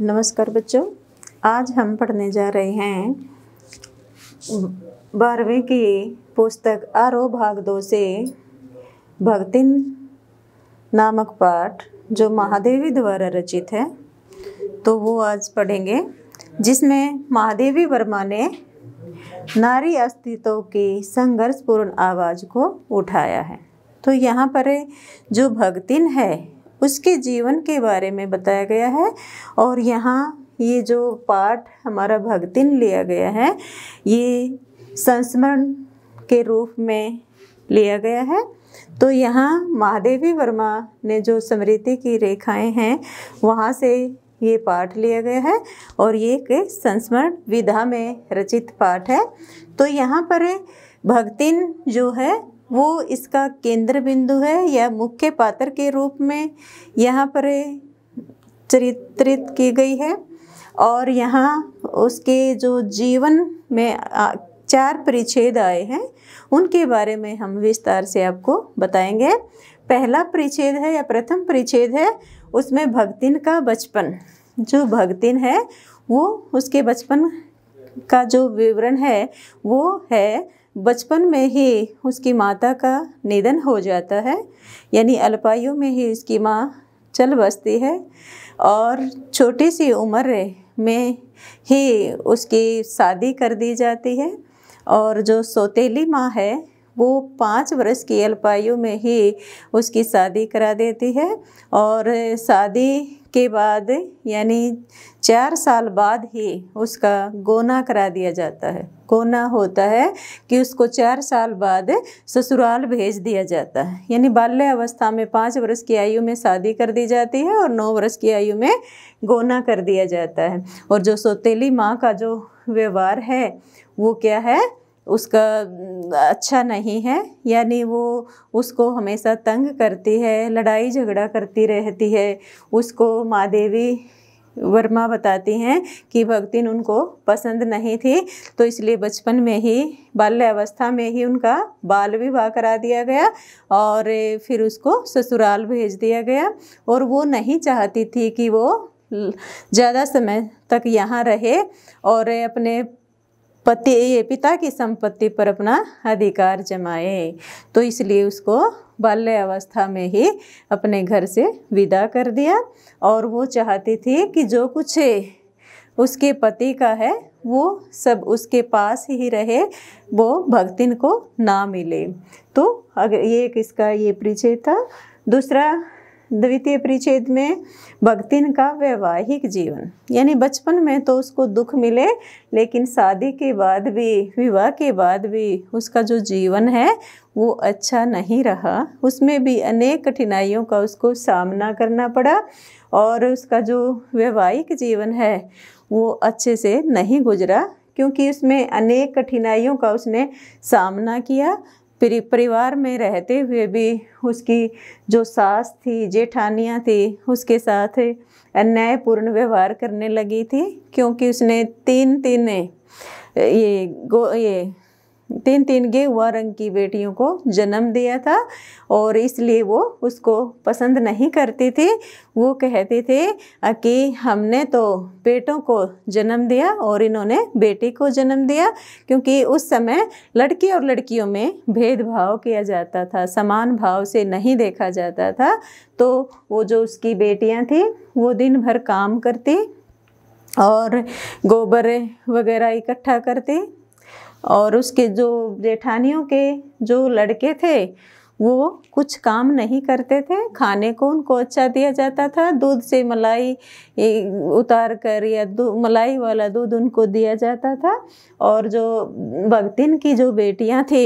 नमस्कार बच्चों आज हम पढ़ने जा रहे हैं बारहवीं की पुस्तक आरो भाग दो से भक्तिन नामक पाठ जो महादेवी द्वारा रचित है तो वो आज पढ़ेंगे जिसमें महादेवी वर्मा ने नारी अस्तित्व की संघर्षपूर्ण आवाज़ को उठाया है तो यहाँ पर जो भक्तिन है उसके जीवन के बारे में बताया गया है और यहाँ ये जो पाठ हमारा भक्तिन लिया गया है ये संस्मरण के रूप में लिया गया है तो यहाँ महादेवी वर्मा ने जो स्मृति की रेखाएं हैं वहाँ से ये पाठ लिया गया है और ये एक संस्मरण विधा में रचित पाठ है तो यहाँ पर भक्तिन जो है वो इसका केंद्र बिंदु है या मुख्य पात्र के रूप में यहाँ पर चरित्रित की गई है और यहाँ उसके जो जीवन में चार परिच्छेद आए हैं उनके बारे में हम विस्तार से आपको बताएंगे पहला परिच्छेद है या प्रथम परिच्छेद है उसमें भक्तिन का बचपन जो भक्तिन है वो उसके बचपन का जो विवरण है वो है बचपन में ही उसकी माता का निधन हो जाता है यानी अल्पायु में ही उसकी माँ चल बसती है और छोटी सी उम्र में ही उसकी शादी कर दी जाती है और जो सोतेली माँ है वो पाँच वर्ष की अल्पायु में ही उसकी शादी करा देती है और शादी के बाद यानी चार साल बाद ही उसका गोना करा दिया जाता है गोना होता है कि उसको चार साल बाद ससुराल भेज दिया जाता है यानी बाल्य अवस्था में पाँच वर्ष की आयु में शादी कर दी जाती है और नौ वर्ष की आयु में गोना कर दिया जाता है और जो सौतेली माँ का जो व्यवहार है वो क्या है उसका अच्छा नहीं है यानी वो उसको हमेशा तंग करती है लड़ाई झगड़ा करती रहती है उसको माँ देवी वर्मा बताती हैं कि भक्तिन उनको पसंद नहीं थी तो इसलिए बचपन में ही बाल्यावस्था में ही उनका बाल विवाह करा दिया गया और फिर उसको ससुराल भेज दिया गया और वो नहीं चाहती थी कि वो ज़्यादा समय तक यहाँ रहे और अपने पति पिता की संपत्ति पर अपना अधिकार जमाए तो इसलिए उसको बाल्य अवस्था में ही अपने घर से विदा कर दिया और वो चाहती थी कि जो कुछ उसके पति का है वो सब उसके पास ही रहे वो भक्तिन को ना मिले तो अगर ये किसका ये परिचय था दूसरा द्वितीय परिच्छेद में भक्तिन का वैवाहिक जीवन यानी बचपन में तो उसको दुख मिले लेकिन शादी के बाद भी विवाह के बाद भी उसका जो जीवन है वो अच्छा नहीं रहा उसमें भी अनेक कठिनाइयों का उसको सामना करना पड़ा और उसका जो वैवाहिक जीवन है वो अच्छे से नहीं गुजरा क्योंकि उसमें अनेक कठिनाइयों का उसने सामना किया परिवार में रहते हुए भी उसकी जो सास थी जेठानियाँ थी उसके साथ अन्यायपूर्ण व्यवहार करने लगी थी क्योंकि उसने तीन तीन ये गो ये तीन तीन गेहुआ रंग की बेटियों को जन्म दिया था और इसलिए वो उसको पसंद नहीं करते थे वो कहते थे कि हमने तो बेटों को जन्म दिया और इन्होंने बेटी को जन्म दिया क्योंकि उस समय लड़की और लड़कियों में भेदभाव किया जाता था समान भाव से नहीं देखा जाता था तो वो जो उसकी बेटियां थी वो दिन भर काम करती और गोबर वगैरह इकट्ठा करती और उसके जो जेठानियों के जो लड़के थे वो कुछ काम नहीं करते थे खाने को उनको अच्छा दिया जाता था दूध से मलाई उतार कर या मलाई वाला दूध उनको दिया जाता था और जो भगतिन की जो बेटियां थी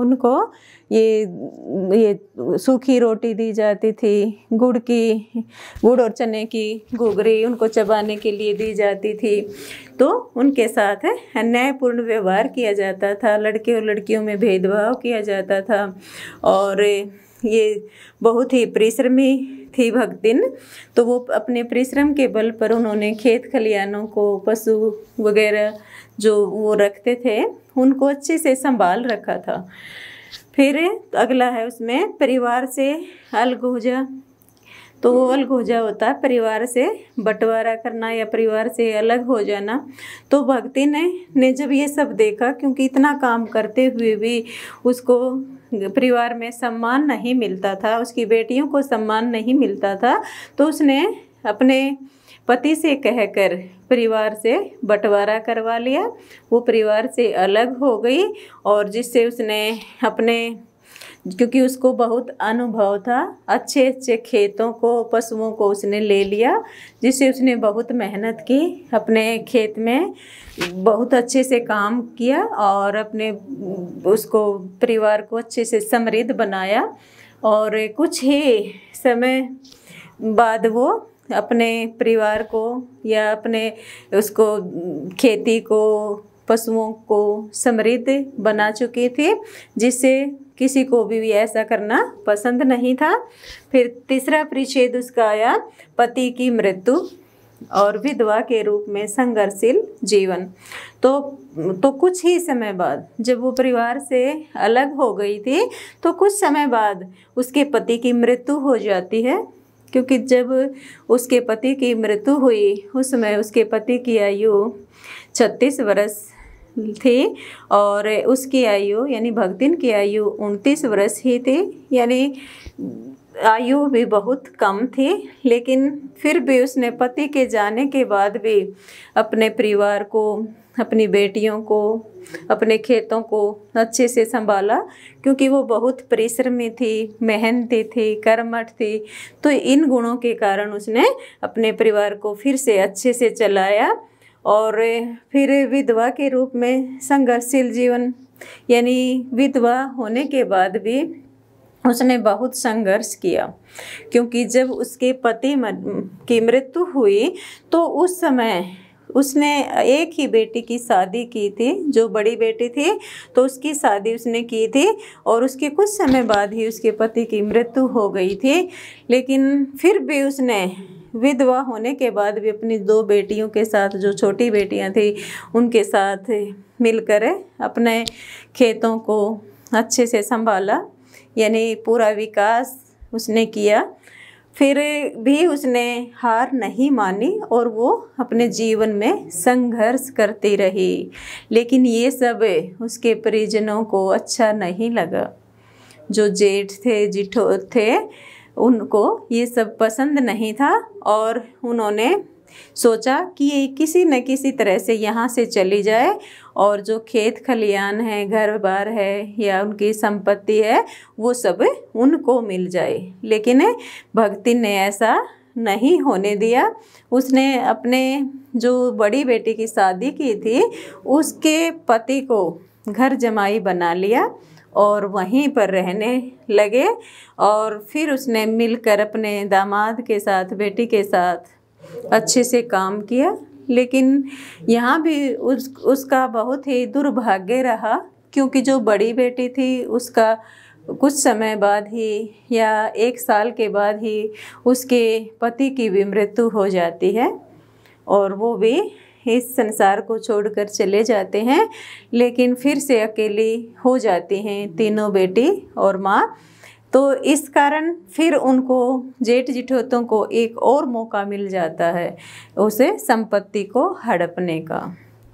उनको ये ये सूखी रोटी दी जाती थी गुड़ की गुड़ और चने की घुघरी उनको चबाने के लिए दी जाती थी तो उनके साथ अन्यायपूर्ण व्यवहार किया जाता था लड़के और लड़कियों में भेदभाव किया जाता था और ये बहुत ही परिश्रमी थी भक्तिन तो वो अपने परिश्रम के बल पर उन्होंने खेत खलियानों को पशु वगैरह जो वो रखते थे उनको अच्छे से संभाल रखा था फिर अगला है उसमें परिवार से अलगुजा तो वो अलग हो जा होता है परिवार से बंटवारा करना या परिवार से अलग हो जाना तो भक्ति ने ने जब ये सब देखा क्योंकि इतना काम करते हुए भी उसको परिवार में सम्मान नहीं मिलता था उसकी बेटियों को सम्मान नहीं मिलता था तो उसने अपने पति से कहकर परिवार से बंटवारा करवा लिया वो परिवार से अलग हो गई और जिससे उसने अपने क्योंकि उसको बहुत अनुभव था अच्छे अच्छे खेतों को पशुओं को उसने ले लिया जिससे उसने बहुत मेहनत की अपने खेत में बहुत अच्छे से काम किया और अपने उसको परिवार को अच्छे से समृद्ध बनाया और कुछ ही समय बाद वो अपने परिवार को या अपने उसको खेती को पशुओं को समृद्ध बना चुके थे जिससे किसी को भी ऐसा करना पसंद नहीं था फिर तीसरा परिच्छेद उसका आया पति की मृत्यु और विधवा के रूप में संघर्षशील जीवन तो तो कुछ ही समय बाद जब वो परिवार से अलग हो गई थी तो कुछ समय बाद उसके पति की मृत्यु हो जाती है क्योंकि जब उसके पति की मृत्यु हुई उस समय उसके पति की आयु छत्तीस वर्ष थे और उसकी आयु यानी भक्तिन की आयु उनतीस वर्ष ही थी यानी आयु भी बहुत कम थी लेकिन फिर भी उसने पति के जाने के बाद भी अपने परिवार को अपनी बेटियों को अपने खेतों को अच्छे से संभाला क्योंकि वो बहुत परिश्रमी थी मेहनती थी कर्मठ थी तो इन गुणों के कारण उसने अपने परिवार को फिर से अच्छे से चलाया और फिर विधवा के रूप में संघर्षशील जीवन यानी विधवा होने के बाद भी उसने बहुत संघर्ष किया क्योंकि जब उसके पति की मृत्यु हुई तो उस समय उसने एक ही बेटी की शादी की थी जो बड़ी बेटी थी तो उसकी शादी उसने की थी और उसके कुछ समय बाद ही उसके पति की मृत्यु हो गई थी लेकिन फिर भी उसने विधवा होने के बाद भी अपनी दो बेटियों के साथ जो छोटी बेटियां थी उनके साथ मिलकर अपने खेतों को अच्छे से संभाला यानी पूरा विकास उसने किया फिर भी उसने हार नहीं मानी और वो अपने जीवन में संघर्ष करती रही लेकिन ये सब उसके परिजनों को अच्छा नहीं लगा जो जेठ थे जिठो थे उनको ये सब पसंद नहीं था और उन्होंने सोचा कि ये किसी न किसी तरह से यहाँ से चली जाए और जो खेत खलियान है घर बार है या उनकी संपत्ति है वो सब उनको मिल जाए लेकिन भक्ति ने ऐसा नहीं होने दिया उसने अपने जो बड़ी बेटी की शादी की थी उसके पति को घर जमाई बना लिया और वहीं पर रहने लगे और फिर उसने मिलकर अपने दामाद के साथ बेटी के साथ अच्छे से काम किया लेकिन यहाँ भी उस उसका बहुत ही दुर्भाग्य रहा क्योंकि जो बड़ी बेटी थी उसका कुछ समय बाद ही या एक साल के बाद ही उसके पति की भी मृत्यु हो जाती है और वो भी इस संसार को छोड़कर चले जाते हैं लेकिन फिर से अकेली हो जाती हैं तीनों बेटी और माँ तो इस कारण फिर उनको जेठ जिठोतों को एक और मौका मिल जाता है उसे संपत्ति को हड़पने का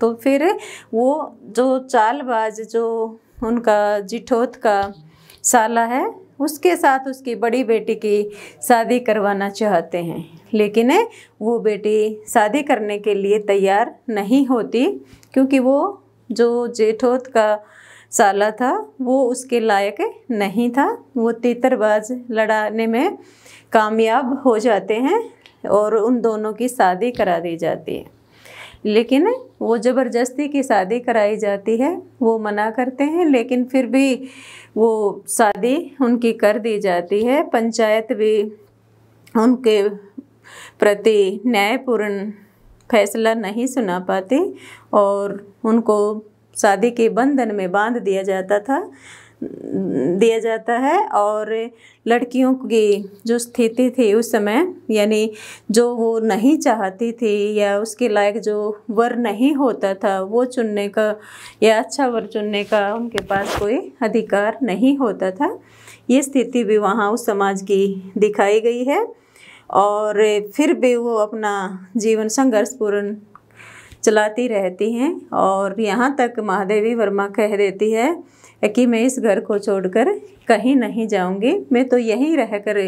तो फिर वो जो चालबाज जो उनका जिठोत का साला है उसके साथ उसकी बड़ी बेटी की शादी करवाना चाहते हैं लेकिन वो बेटी शादी करने के लिए तैयार नहीं होती क्योंकि वो जो जेठोत का साला था वो उसके लायक नहीं था वो तीतरबाज लड़ाने में कामयाब हो जाते हैं और उन दोनों की शादी करा दी जाती है लेकिन वो ज़बरदस्ती की शादी कराई जाती है वो मना करते हैं लेकिन फिर भी वो शादी उनकी कर दी जाती है पंचायत भी उनके प्रति न्यायपूर्ण फैसला नहीं सुना पाती और उनको शादी के बंधन में बांध दिया जाता था दिया जाता है और लड़कियों की जो स्थिति थी उस समय यानी जो वो नहीं चाहती थी या उसके लायक जो वर नहीं होता था वो चुनने का या अच्छा वर चुनने का उनके पास कोई अधिकार नहीं होता था ये स्थिति भी वहाँ उस समाज की दिखाई गई है और फिर भी वो अपना जीवन संघर्षपूर्ण चलाती रहती हैं और यहाँ तक महादेवी वर्मा कह देती है कि मैं इस घर को छोड़कर कहीं नहीं जाऊंगी मैं तो यहीं रहकर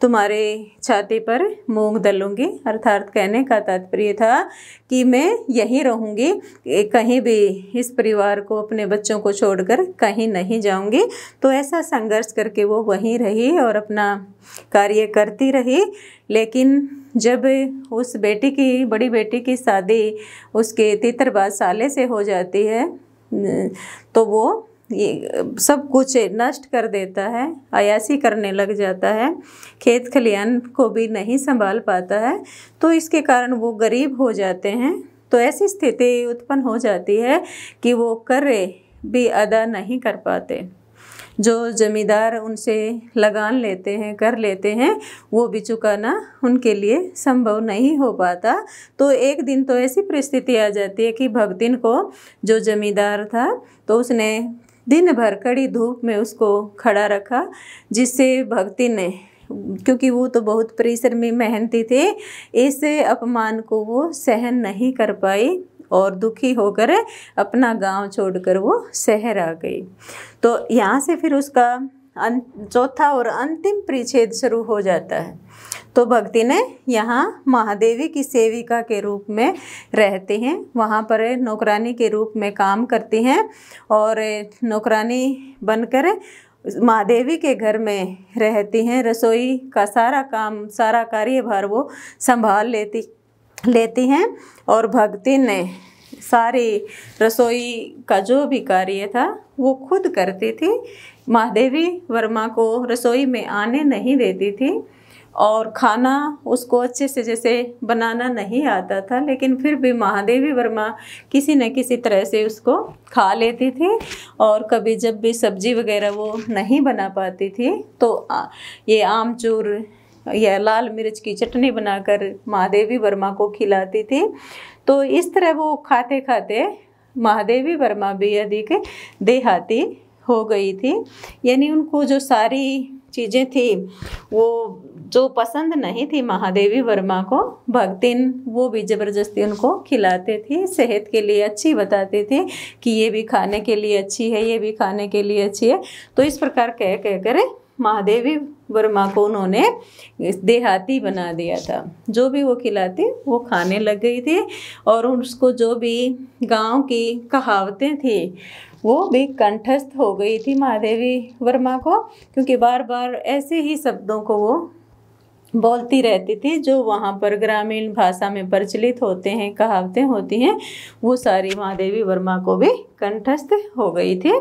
तुम्हारे छाती पर मूंग दलूंगी अर्थात कहने का तात्पर्य था कि मैं यहीं रहूंगी कहीं भी इस परिवार को अपने बच्चों को छोड़कर कहीं नहीं जाऊंगी तो ऐसा संघर्ष करके वो वहीं रही और अपना कार्य करती रही लेकिन जब उस बेटी की बड़ी बेटी की शादी उसके तितरबाज साले से हो जाती है तो वो ये सब कुछ नष्ट कर देता है अयासी करने लग जाता है खेत खलिहान को भी नहीं संभाल पाता है तो इसके कारण वो गरीब हो जाते हैं तो ऐसी स्थिति उत्पन्न हो जाती है कि वो कर भी अदा नहीं कर पाते जो जमींदार उनसे लगान लेते हैं कर लेते हैं वो भी चुकाना उनके लिए संभव नहीं हो पाता तो एक दिन तो ऐसी परिस्थिति आ जाती है कि भगतिन को जो जमींदार था तो उसने दिन भर कड़ी धूप में उसको खड़ा रखा जिससे भक्ति ने क्योंकि वो तो बहुत परिसर में मेहनती थे ऐसे अपमान को वो सहन नहीं कर पाई और दुखी होकर अपना गांव छोड़कर वो शहर आ गई तो यहाँ से फिर उसका अं-, चौथा और अंतिम परिच्छेद शुरू हो जाता है तो भक्ति ने यहाँ महादेवी की सेविका के रूप में रहते हैं वहाँ पर नौकरानी के रूप में काम करती हैं और नौकरानी बनकर महादेवी के घर में रहती हैं रसोई का सारा काम सारा कार्यभार वो संभाल लेती लेती हैं और भक्ति ने सारी रसोई का जो भी कार्य था वो खुद करती थी महादेवी वर्मा को रसोई में आने नहीं देती थी और खाना उसको अच्छे से जैसे बनाना नहीं आता था लेकिन फिर भी महादेवी वर्मा किसी न किसी तरह से उसको खा लेती थी और कभी जब भी सब्जी वगैरह वो नहीं बना पाती थी तो ये आमचूर या लाल मिर्च की चटनी बनाकर महादेवी वर्मा को खिलाती थी तो इस तरह वो खाते खाते महादेवी वर्मा भी अधिक देहाती हो गई थी यानी उनको जो सारी चीज़ें थी वो जो पसंद नहीं थी महादेवी वर्मा को भक्तिन वो भी ज़बरदस्ती उनको खिलाते थे सेहत के लिए अच्छी बताते थे कि ये भी खाने के लिए अच्छी है ये भी खाने के लिए अच्छी है तो इस प्रकार कह कह कर महादेवी वर्मा को उन्होंने देहाती बना दिया था जो भी वो खिलाती वो खाने लग गई थी और उसको जो भी गांव की कहावतें थी वो भी कंठस्थ हो गई थी महादेवी वर्मा को क्योंकि बार बार ऐसे ही शब्दों को वो बोलती रहती थी जो वहाँ पर ग्रामीण भाषा में प्रचलित होते हैं कहावतें होती हैं वो सारी महादेवी वर्मा को भी कंठस्थ हो गई थी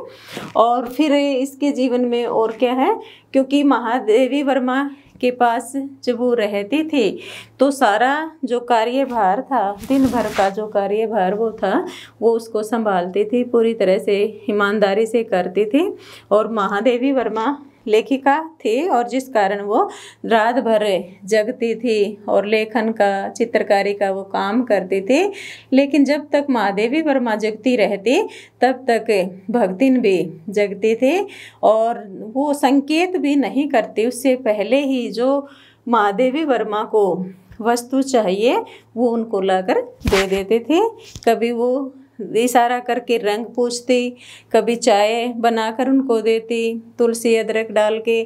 और फिर इसके जीवन में और क्या है क्योंकि महादेवी वर्मा के पास जब वो रहते थे तो सारा जो कार्यभार था दिन भर का जो कार्यभार वो था वो उसको संभालते थे पूरी तरह से ईमानदारी से करते थे और महादेवी वर्मा लेखिका थी और जिस कारण वो रात भर जगती थी और लेखन का चित्रकारी का वो काम करती थी लेकिन जब तक महादेवी वर्मा जगती रहती तब तक भक्तिन भी जगती थी और वो संकेत भी नहीं करती उससे पहले ही जो महादेवी वर्मा को वस्तु चाहिए वो उनको लाकर दे देते थे कभी वो इशारा करके रंग पूछती कभी चाय बनाकर उनको देती तुलसी अदरक डाल के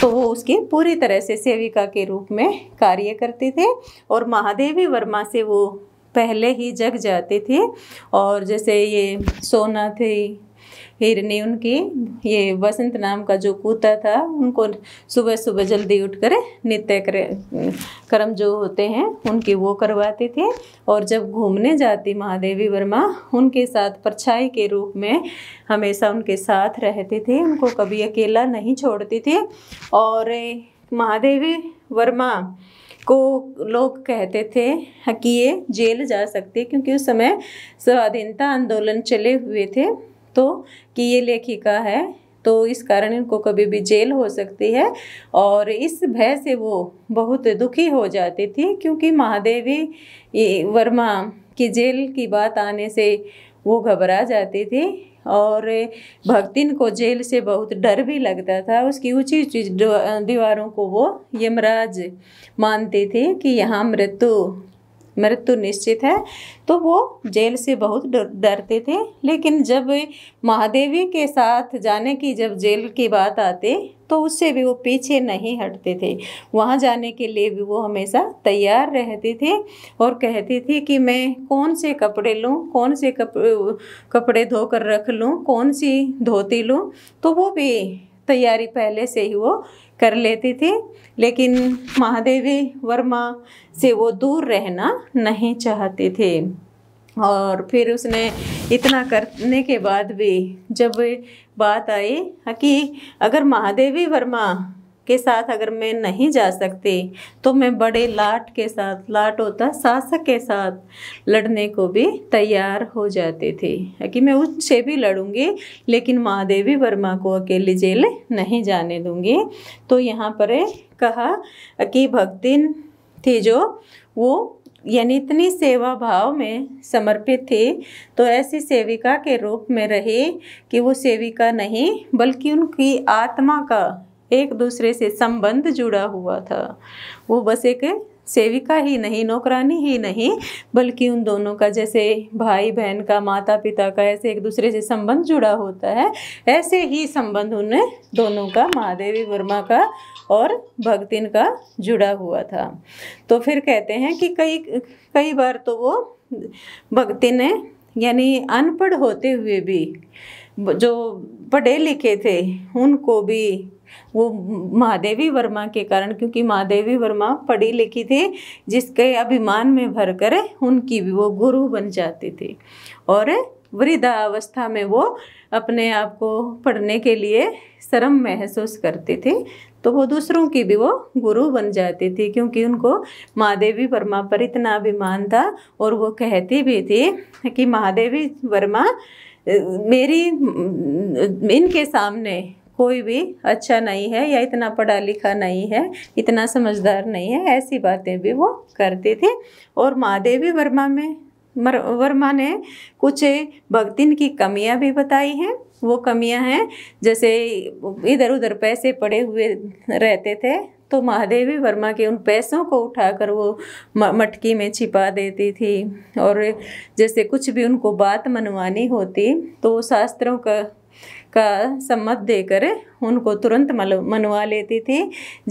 तो वो उसकी पूरी तरह से सेविका के रूप में कार्य करते थे और महादेवी वर्मा से वो पहले ही जग जाते थे और जैसे ये सोना थी फिर ने उनकी ये बसंत नाम का जो कूता था उनको सुबह सुबह जल्दी उठ कर नित्य कर्म जो होते हैं उनकी वो करवाते थे और जब घूमने जाती महादेवी वर्मा उनके साथ परछाई के रूप में हमेशा उनके साथ रहते थे उनको कभी अकेला नहीं छोड़ती थी और महादेवी वर्मा को लोग कहते थे कि ये जेल जा सकते क्योंकि उस समय स्वाधीनता आंदोलन चले हुए थे तो कि ये लेखिका है तो इस कारण इनको कभी भी जेल हो सकती है और इस भय से वो बहुत दुखी हो जाती थी क्योंकि महादेवी वर्मा की जेल की बात आने से वो घबरा जाती थी और भक्तिन को जेल से बहुत डर भी लगता था उसकी ऊंची ऊंची दीवारों को वो यमराज मानती थी कि यहाँ मृत्यु मृत्यु निश्चित है तो वो जेल से बहुत डरते थे लेकिन जब महादेवी के साथ जाने की जब जेल की बात आते तो उससे भी वो पीछे नहीं हटते थे वहाँ जाने के लिए भी वो हमेशा तैयार रहती थी और कहती थी कि मैं कौन से कपड़े लूँ कौन से कप कपड़े धोकर रख लूँ कौन सी धोती लूँ तो वो भी तैयारी पहले से ही वो कर लेती थी लेकिन महादेवी वर्मा से वो दूर रहना नहीं चाहती थी और फिर उसने इतना करने के बाद भी जब बात आई कि अगर महादेवी वर्मा के साथ अगर मैं नहीं जा सकती तो मैं बड़े लाट के साथ लाट होता शासक के साथ लड़ने को भी तैयार हो जाते थे कि मैं उनसे भी लड़ूंगी लेकिन महादेवी वर्मा को अकेले जेल नहीं जाने दूंगी तो यहाँ पर कहा कि भक्तिन थी जो वो यानी इतनी सेवा भाव में समर्पित थी तो ऐसी सेविका के रूप में रहे कि वो सेविका नहीं बल्कि उनकी आत्मा का एक दूसरे से संबंध जुड़ा हुआ था वो बस एक सेविका ही नहीं नौकरानी ही नहीं बल्कि उन दोनों का जैसे भाई बहन का माता पिता का ऐसे एक दूसरे से संबंध जुड़ा होता है ऐसे ही संबंध उन दोनों का महादेवी वर्मा का और भक्तिन का जुड़ा हुआ था तो फिर कहते हैं कि कई कई बार तो वो भक्तिन यानी अनपढ़ होते हुए भी जो पढ़े लिखे थे उनको भी वो महादेवी वर्मा के कारण क्योंकि महादेवी वर्मा पढ़ी लिखी थी जिसके अभिमान में भर कर उनकी भी वो गुरु बन जाते थे और वृद्धावस्था में वो अपने आप को पढ़ने के लिए शर्म महसूस करते थे तो वो दूसरों की भी वो गुरु बन जाते थे क्योंकि उनको महादेवी वर्मा पर इतना अभिमान था और वो कहती भी थी कि महादेवी वर्मा मेरी इनके सामने कोई भी अच्छा नहीं है या इतना पढ़ा लिखा नहीं है इतना समझदार नहीं है ऐसी बातें भी वो करती थी और महादेवी वर्मा में वर्मा ने कुछ भक्तिन की कमियां भी बताई हैं वो कमियां हैं जैसे इधर उधर पैसे पड़े हुए रहते थे तो महादेवी वर्मा के उन पैसों को उठाकर वो मटकी में छिपा देती थी और जैसे कुछ भी उनको बात मनवानी होती तो शास्त्रों का का सम्मत देकर उनको तुरंत मनवा लेती थी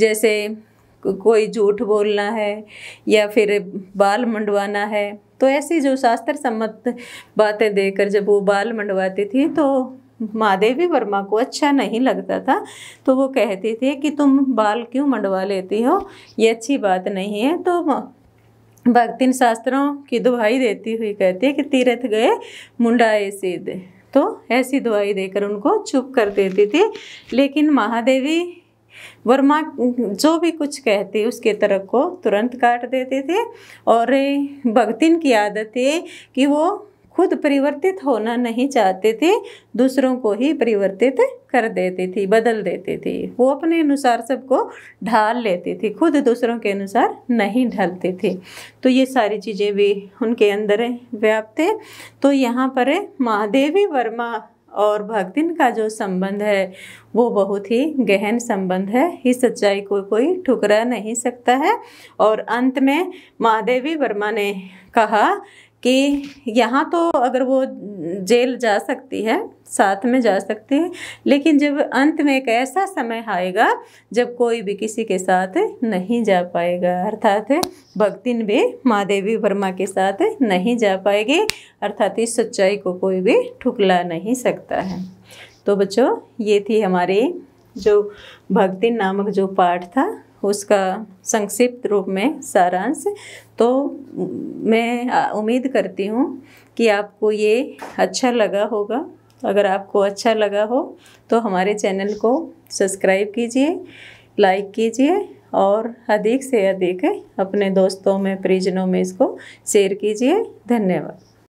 जैसे कोई झूठ बोलना है या फिर बाल मंडवाना है तो ऐसी जो शास्त्र सम्मत बातें देकर जब वो बाल मंडवाती थी तो महादेवी वर्मा को अच्छा नहीं लगता था तो वो कहती थी कि तुम बाल क्यों मंडवा लेती हो ये अच्छी बात नहीं है तो भक्तिन शास्त्रों की दुहाई देती हुई कहती है कि तीर्थ गए मुंडाए सीधे तो ऐसी दवाई देकर उनको चुप कर देती थी लेकिन महादेवी वर्मा जो भी कुछ कहती उसके तर्क को तुरंत काट देते थे और भक्तिन की आदत है कि वो खुद परिवर्तित होना नहीं चाहते थे दूसरों को ही परिवर्तित कर देती थी बदल देती थी वो अपने अनुसार सबको ढाल लेती थी खुद दूसरों के अनुसार नहीं ढालती थी तो ये सारी चीज़ें भी उनके अंदर व्याप्त थे तो यहाँ पर महादेवी वर्मा और भक्तिन का जो संबंध है वो बहुत ही गहन संबंध है इस सच्चाई को कोई ठुकरा नहीं सकता है और अंत में महादेवी वर्मा ने कहा कि यहाँ तो अगर वो जेल जा सकती है साथ में जा सकती है लेकिन जब अंत में एक ऐसा समय आएगा जब कोई भी किसी के साथ नहीं जा पाएगा अर्थात भक्तिन भी माँ देवी वर्मा के साथ नहीं जा पाएगी अर्थात इस सच्चाई को कोई भी ठुकला नहीं सकता है तो बच्चों ये थी हमारी जो भक्ति नामक जो पाठ था उसका संक्षिप्त रूप में सारांश तो मैं उम्मीद करती हूँ कि आपको ये अच्छा लगा होगा अगर आपको अच्छा लगा हो तो हमारे चैनल को सब्सक्राइब कीजिए लाइक कीजिए और अधिक से अधिक अपने दोस्तों में परिजनों में इसको शेयर कीजिए धन्यवाद